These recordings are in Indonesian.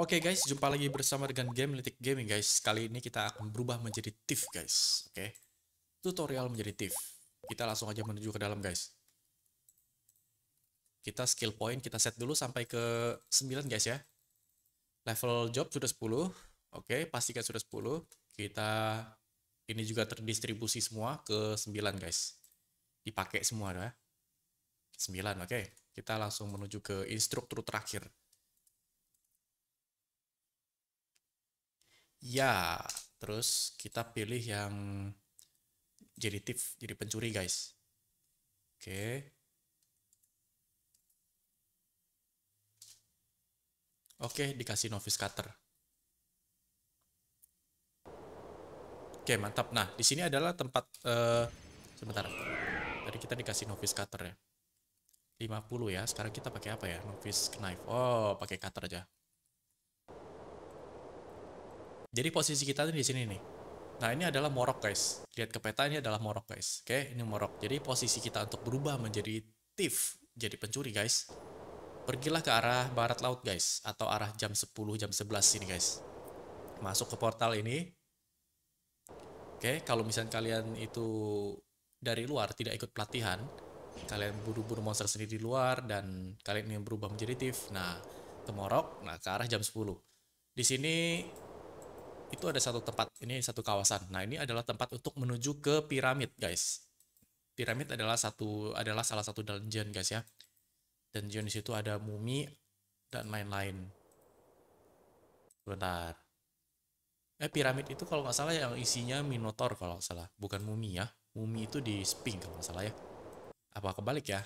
Oke okay guys, jumpa lagi bersama dengan Game Litik Gaming guys. Kali ini kita akan berubah menjadi Thief guys. Oke. Okay? Tutorial menjadi Thief. Kita langsung aja menuju ke dalam guys. Kita skill point kita set dulu sampai ke 9 guys ya. Level job sudah 10. Oke, okay, pastikan sudah 10. Kita ini juga terdistribusi semua ke 9 guys. Dipakai semua ya. 9 oke. Okay. Kita langsung menuju ke instruktur terakhir. ya terus kita pilih yang jadi thief jadi pencuri guys oke Oke, dikasih novice cutter. Oke, mantap. Nah, di sini adalah tempat uh, sebentar. Tadi kita dikasih novice cutter ya. 50 ya. Sekarang kita pakai apa ya? Novice knife. Oh, pakai cutter aja. Jadi posisi kita tuh di sini nih. Nah, ini adalah Morok, guys. Lihat ke peta ini adalah Morok, guys. Oke, ini Morok. Jadi posisi kita untuk berubah menjadi thief, jadi pencuri, guys. Pergilah ke arah barat laut, guys, atau arah jam 10, jam 11 sini, guys. Masuk ke portal ini. Oke, kalau misalnya kalian itu dari luar tidak ikut pelatihan, kalian buru-buru monster sendiri di luar dan kalian ingin berubah menjadi thief. Nah, ke Morok, nah ke arah jam 10. Di sini itu ada satu tempat ini satu kawasan nah ini adalah tempat untuk menuju ke piramid guys piramid adalah satu adalah salah satu dungeon guys ya dungeon di situ ada mumi dan lain-lain bentar eh piramid itu kalau nggak salah yang isinya minotaur kalau nggak salah bukan mumi ya mumi itu di sphinx kalau nggak salah ya apa kebalik ya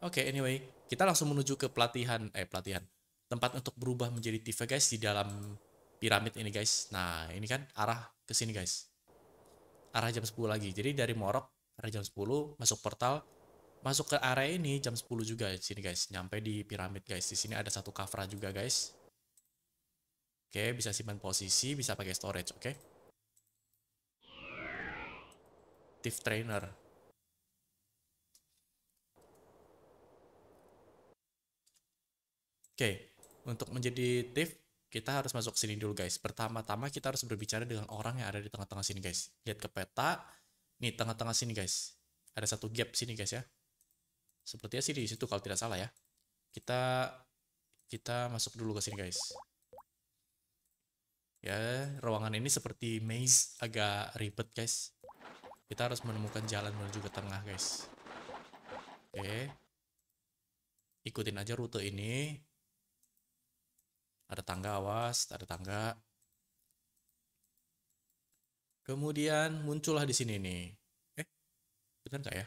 oke okay, anyway kita langsung menuju ke pelatihan eh pelatihan tempat untuk berubah menjadi Tifa guys di dalam piramid ini guys. Nah, ini kan arah ke sini guys. Arah jam 10 lagi. Jadi dari Morok arah jam 10 masuk portal masuk ke area ini jam 10 juga di sini guys. Nyampe di piramid guys. Di sini ada satu kafra juga guys. Oke, bisa simpan posisi, bisa pakai storage, oke. Thief trainer. Oke, untuk menjadi TIF kita harus masuk sini dulu guys. Pertama-tama kita harus berbicara dengan orang yang ada di tengah-tengah sini guys. Lihat ke peta, nih tengah-tengah sini guys. Ada satu gap sini guys ya. Sepertinya sih di situ kalau tidak salah ya. Kita kita masuk dulu ke sini guys. Ya, ruangan ini seperti maze agak ribet guys. Kita harus menemukan jalan menuju ke tengah guys. Oke. Ikutin aja rute ini ada tangga awas ada tangga kemudian muncullah di sini nih eh benar nggak ya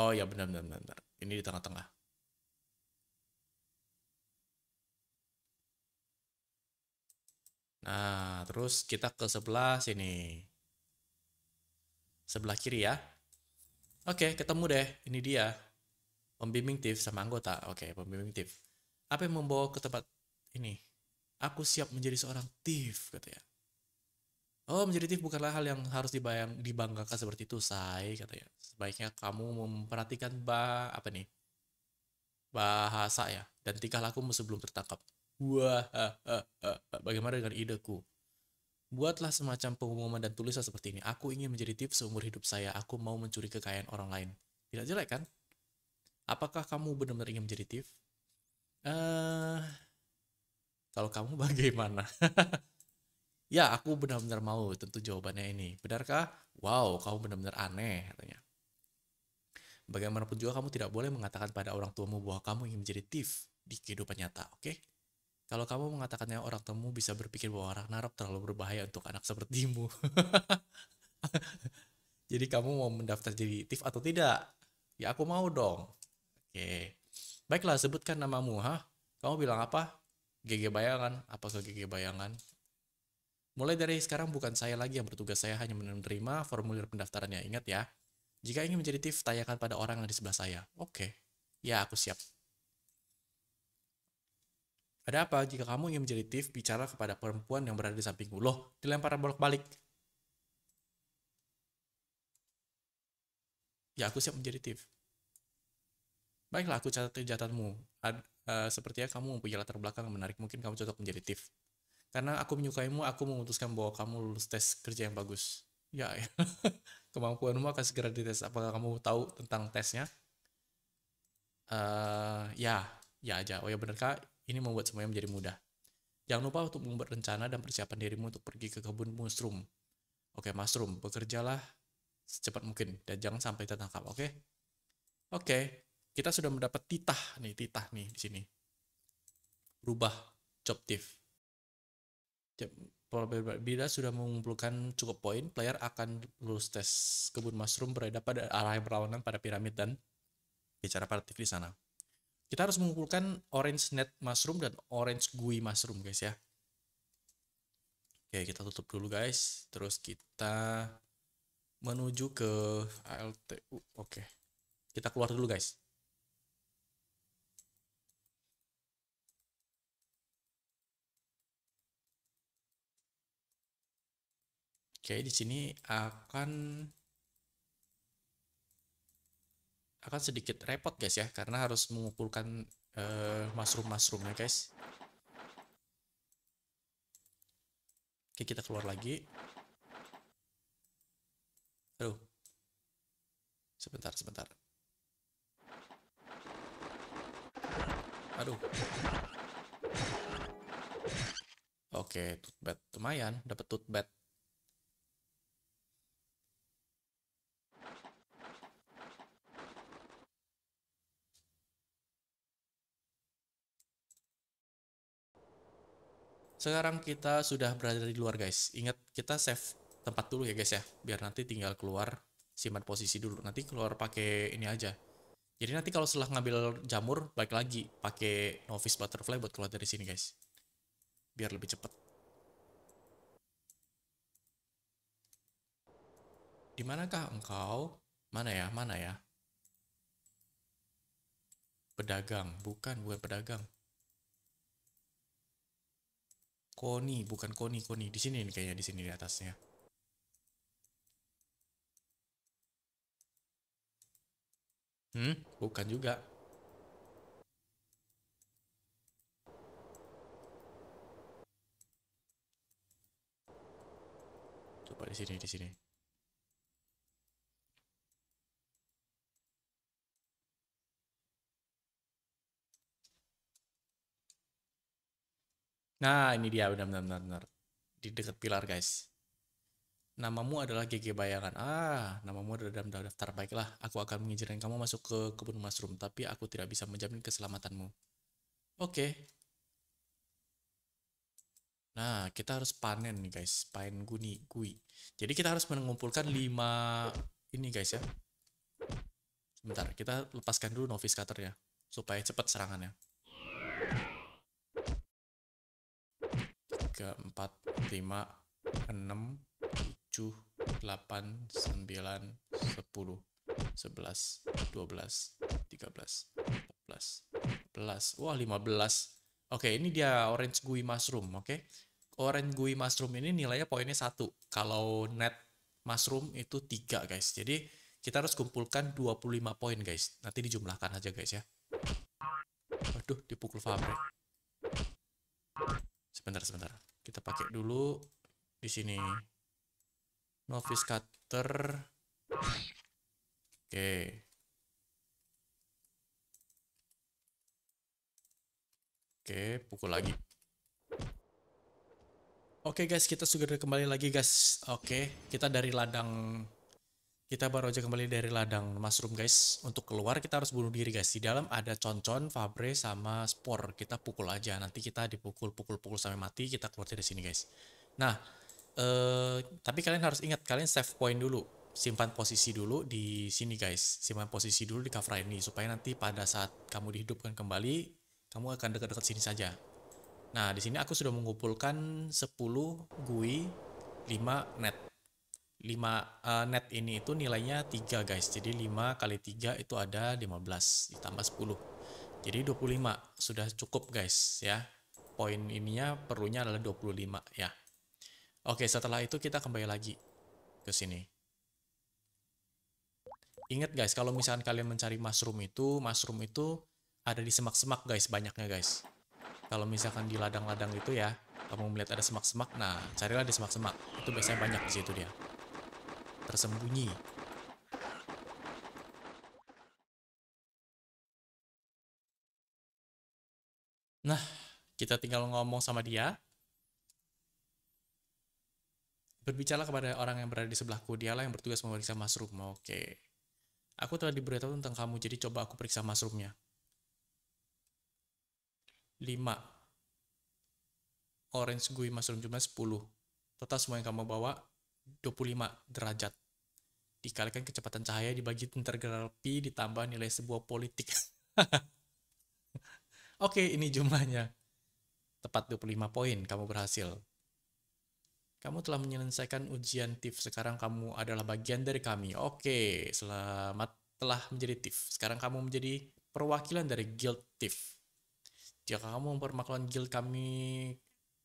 oh ya benar benar benar ini di tengah-tengah Nah, terus kita ke sebelah sini. Sebelah kiri ya. Oke, ketemu deh. Ini dia. Pembimbing tips sama anggota. Oke, pembimbing tips. Apa yang membawa ke tempat ini? Aku siap menjadi seorang thief, katanya. Oh, menjadi thief bukanlah hal yang harus dibayang, dibanggakan seperti itu, say, katanya. Sebaiknya kamu memperhatikan bah, apa nih? Bahasa ya, dan tingkah lakumu sebelum tertangkap. Wah, bagaimana dengan ideku? Buatlah semacam pengumuman dan tulisan seperti ini. Aku ingin menjadi thief seumur hidup saya. Aku mau mencuri kekayaan orang lain. Tidak jelek kan? Apakah kamu benar-benar ingin menjadi thief? uh, kalau kamu bagaimana ya aku benar-benar mau tentu jawabannya ini benarkah wow kamu benar-benar aneh katanya bagaimanapun juga kamu tidak boleh mengatakan pada orang tuamu bahwa kamu ingin menjadi thief di kehidupan nyata oke okay? kalau kamu mengatakannya orang tuamu bisa berpikir bahwa Ragnarok terlalu berbahaya untuk anak sepertimu jadi kamu mau mendaftar jadi thief atau tidak ya aku mau dong oke okay. Baiklah, sebutkan namamu, ha? Kamu bilang apa? GG Bayangan. Apa ke GG Bayangan? Mulai dari sekarang bukan saya lagi yang bertugas, saya hanya menerima formulir pendaftarannya. Ingat ya, jika ingin menjadi TIF, tanyakan pada orang yang di sebelah saya. Oke, okay. ya aku siap. Ada apa? Jika kamu ingin menjadi TIF, bicara kepada perempuan yang berada di sampingku. Loh, dilempar bolak-balik. Ya, aku siap menjadi TIF. Baiklah, aku catat kejahatanmu. Ad, uh, sepertinya kamu mempunyai latar belakang yang menarik. Mungkin kamu cocok menjadi TIF. Karena aku menyukaimu, aku memutuskan bahwa kamu lulus tes kerja yang bagus. Ya, ya. kemampuanmu akan segera dites. Apakah kamu tahu tentang tesnya? Uh, ya, ya aja. Oh ya benar kak, ini membuat semuanya menjadi mudah. Jangan lupa untuk membuat rencana dan persiapan dirimu untuk pergi ke kebun mushroom. Oke, mushroom, bekerjalah secepat mungkin dan jangan sampai tertangkap, oke? Oke, kita sudah mendapat titah nih, titah nih di sini. Rubah job div. Bila sudah mengumpulkan cukup poin, player akan lulus tes kebun mushroom berada pada arah yang berlawanan pada piramid dan bicara partitif di sana. Kita harus mengumpulkan orange net mushroom dan orange gooey mushroom guys ya. Oke, kita tutup dulu guys. Terus kita menuju ke ALTU. Oke. Kita keluar dulu guys. Oke, di sini akan akan sedikit repot guys ya karena harus mengumpulkan uh, mushroom mushroomnya guys. Oke, kita keluar lagi. Aduh. Sebentar, sebentar. Aduh. Oke, tutbet lumayan, dapat toothbat. Sekarang kita sudah berada di luar guys. Ingat kita save tempat dulu ya guys ya. Biar nanti tinggal keluar simpan posisi dulu. Nanti keluar pakai ini aja. Jadi nanti kalau setelah ngambil jamur balik lagi pakai novice butterfly buat keluar dari sini guys. Biar lebih cepat. Dimanakah engkau? Mana ya? Mana ya? Pedagang, bukan bukan pedagang. Koni, bukan Koni, Koni. Di sini nih kayaknya, di sini di atasnya. Hmm, bukan juga. Coba di sini, di sini. Nah, ini dia benar benar benar. Di dekat pilar, guys. Namamu adalah GG Bayangan. Ah, namamu ada dalam daftar baiklah. Aku akan mengizinkan kamu masuk ke kebun mushroom, tapi aku tidak bisa menjamin keselamatanmu. Oke. Okay. Nah, kita harus panen nih guys, panen guni, gui. Jadi kita harus mengumpulkan 5 ini guys ya. Sebentar, kita lepaskan dulu novice cutter ya, supaya cepat serangannya. 3, 4, 5, 6, 7, 8, 9, 10, 11, 12, 13, 14, 15. Wah, 15. Oke, ini dia orange gooey mushroom, oke? Okay? Orange gooey mushroom ini nilainya poinnya 1. Kalau net mushroom itu 3, guys. Jadi, kita harus kumpulkan 25 poin, guys. Nanti dijumlahkan aja, guys, ya. Aduh, dipukul Fabri. Sebentar, sebentar kita pakai dulu di sini novice cutter oke Oke, pukul lagi. Oke guys, kita sudah kembali lagi guys. Oke, kita dari ladang kita baru aja kembali dari ladang mushroom guys untuk keluar kita harus bunuh diri guys di dalam ada concon fabre sama spor kita pukul aja nanti kita dipukul pukul pukul sampai mati kita keluar dari sini guys nah eh, tapi kalian harus ingat kalian save point dulu simpan posisi dulu di sini guys simpan posisi dulu di cover ini supaya nanti pada saat kamu dihidupkan kembali kamu akan dekat-dekat sini saja nah di sini aku sudah mengumpulkan 10 gui 5 net 5 uh, eh, net ini itu nilainya 3 guys. Jadi 5 kali 3 itu ada 15 ditambah 10. Jadi 25 sudah cukup guys ya. Poin ininya perlunya adalah 25 ya. Oke, setelah itu kita kembali lagi ke sini. Ingat guys, kalau misalkan kalian mencari mushroom itu, mushroom itu ada di semak-semak guys, banyaknya guys. Kalau misalkan di ladang-ladang itu ya, kamu melihat ada semak-semak, nah carilah di semak-semak. Itu biasanya banyak di situ dia tersembunyi. Nah, kita tinggal ngomong sama dia. Berbicara kepada orang yang berada di sebelahku, dialah yang bertugas memeriksa mushroom. Oke. Aku telah diberitahu tentang kamu, jadi coba aku periksa mushroomnya. 5 orange gui mushroom cuma 10. Total semua yang kamu bawa 25 derajat. Dikalikan kecepatan cahaya dibagi integral pi ditambah nilai sebuah politik. Oke, ini jumlahnya. Tepat 25 poin, kamu berhasil. Kamu telah menyelesaikan ujian TIF. Sekarang kamu adalah bagian dari kami. Oke, selamat telah menjadi TIF. Sekarang kamu menjadi perwakilan dari Guild TIF. Jika kamu mempermaklon guild kami,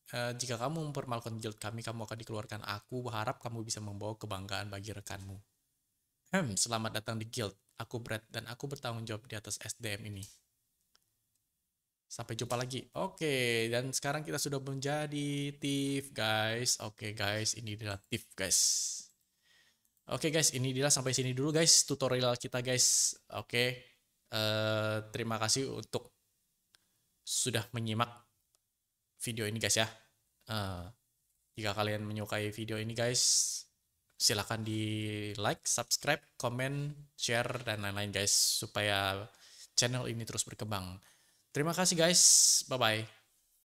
Eh, jika kamu mempermalukan guild kami, kamu akan dikeluarkan. Aku berharap kamu bisa membawa kebanggaan bagi rekanmu. Hmm, selamat datang di guild. Aku Brad dan aku bertanggung jawab di atas SDM ini. Sampai jumpa lagi. Oke, okay, dan sekarang kita sudah menjadi thief, guys. Oke, okay, guys, ini adalah thief, guys. Oke, okay, guys, ini dia sampai sini dulu, guys, tutorial kita, guys. Oke. Okay. Uh, eh, terima kasih untuk sudah menyimak video ini guys ya. Uh, jika kalian menyukai video ini guys, silahkan di like, subscribe, komen, share, dan lain-lain guys. Supaya channel ini terus berkembang. Terima kasih guys, bye-bye.